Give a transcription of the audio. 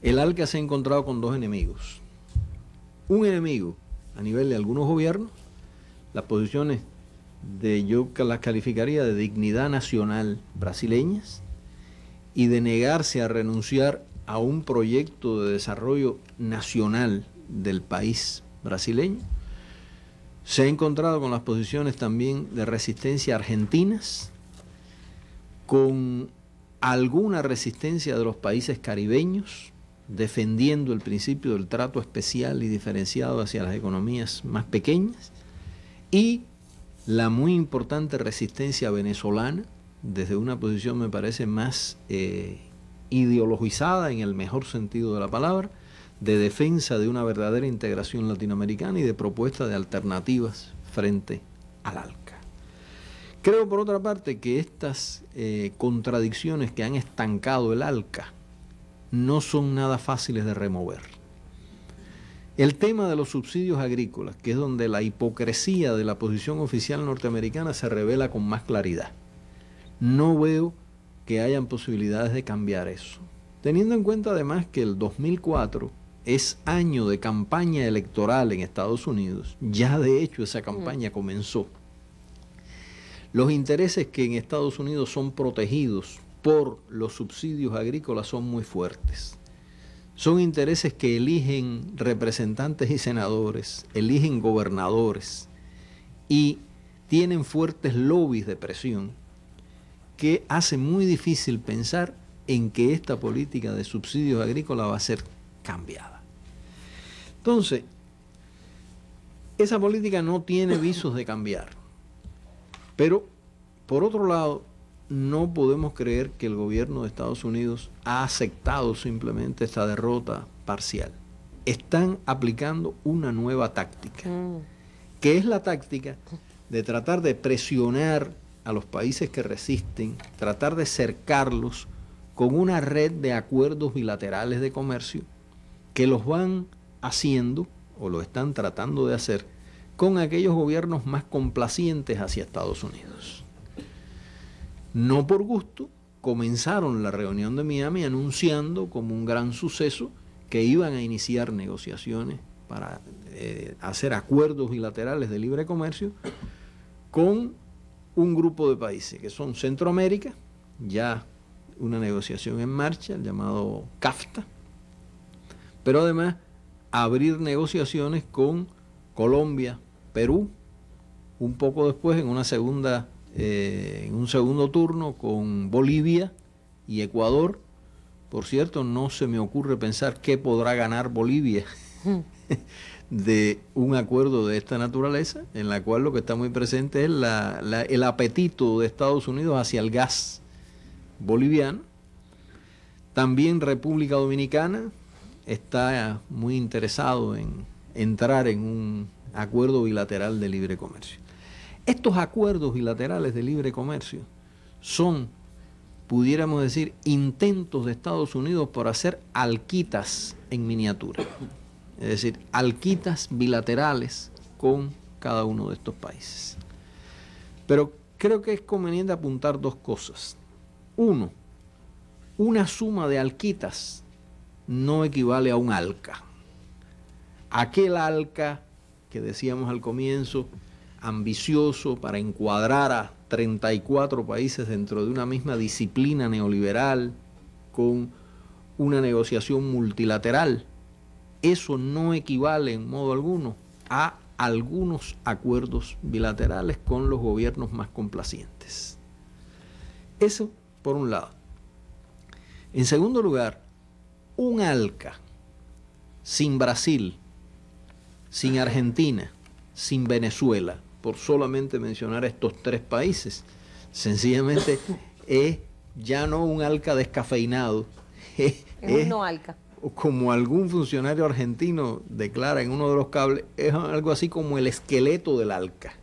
El ALCA se ha encontrado con dos enemigos. Un enemigo a nivel de algunos gobiernos, las posiciones de yo las calificaría de dignidad nacional brasileñas y de negarse a renunciar a un proyecto de desarrollo nacional del país brasileño. Se ha encontrado con las posiciones también de resistencia argentinas, con alguna resistencia de los países caribeños, defendiendo el principio del trato especial y diferenciado hacia las economías más pequeñas y la muy importante resistencia venezolana desde una posición me parece más eh, ideologizada en el mejor sentido de la palabra, de defensa de una verdadera integración latinoamericana y de propuesta de alternativas frente al ALCA. Creo por otra parte que estas eh, contradicciones que han estancado el ALCA, no son nada fáciles de remover. El tema de los subsidios agrícolas, que es donde la hipocresía de la posición oficial norteamericana se revela con más claridad. No veo que hayan posibilidades de cambiar eso. Teniendo en cuenta además que el 2004 es año de campaña electoral en Estados Unidos, ya de hecho esa campaña mm. comenzó. Los intereses que en Estados Unidos son protegidos por los subsidios agrícolas son muy fuertes. Son intereses que eligen representantes y senadores, eligen gobernadores y tienen fuertes lobbies de presión que hace muy difícil pensar en que esta política de subsidios agrícolas va a ser cambiada. Entonces, esa política no tiene visos de cambiar. Pero, por otro lado, no podemos creer que el gobierno de Estados Unidos ha aceptado simplemente esta derrota parcial. Están aplicando una nueva táctica, mm. que es la táctica de tratar de presionar a los países que resisten, tratar de cercarlos con una red de acuerdos bilaterales de comercio que los van haciendo o lo están tratando de hacer con aquellos gobiernos más complacientes hacia Estados Unidos no por gusto, comenzaron la reunión de Miami anunciando como un gran suceso que iban a iniciar negociaciones para eh, hacer acuerdos bilaterales de libre comercio con un grupo de países que son Centroamérica, ya una negociación en marcha, el llamado CAFTA, pero además abrir negociaciones con Colombia, Perú, un poco después en una segunda eh, en un segundo turno con Bolivia y Ecuador. Por cierto, no se me ocurre pensar qué podrá ganar Bolivia mm. de un acuerdo de esta naturaleza, en la cual lo que está muy presente es el apetito de Estados Unidos hacia el gas boliviano. También República Dominicana está muy interesado en entrar en un acuerdo bilateral de libre comercio. Estos acuerdos bilaterales de libre comercio son, pudiéramos decir, intentos de Estados Unidos por hacer alquitas en miniatura. Es decir, alquitas bilaterales con cada uno de estos países. Pero creo que es conveniente apuntar dos cosas. Uno, una suma de alquitas no equivale a un alca. Aquel alca que decíamos al comienzo ambicioso para encuadrar a 34 países dentro de una misma disciplina neoliberal con una negociación multilateral. Eso no equivale en modo alguno a algunos acuerdos bilaterales con los gobiernos más complacientes. Eso por un lado. En segundo lugar, un ALCA sin Brasil, sin Argentina, sin Venezuela, por solamente mencionar estos tres países. Sencillamente es ya no un alca descafeinado. Es, alca. Como algún funcionario argentino declara en uno de los cables, es algo así como el esqueleto del alca.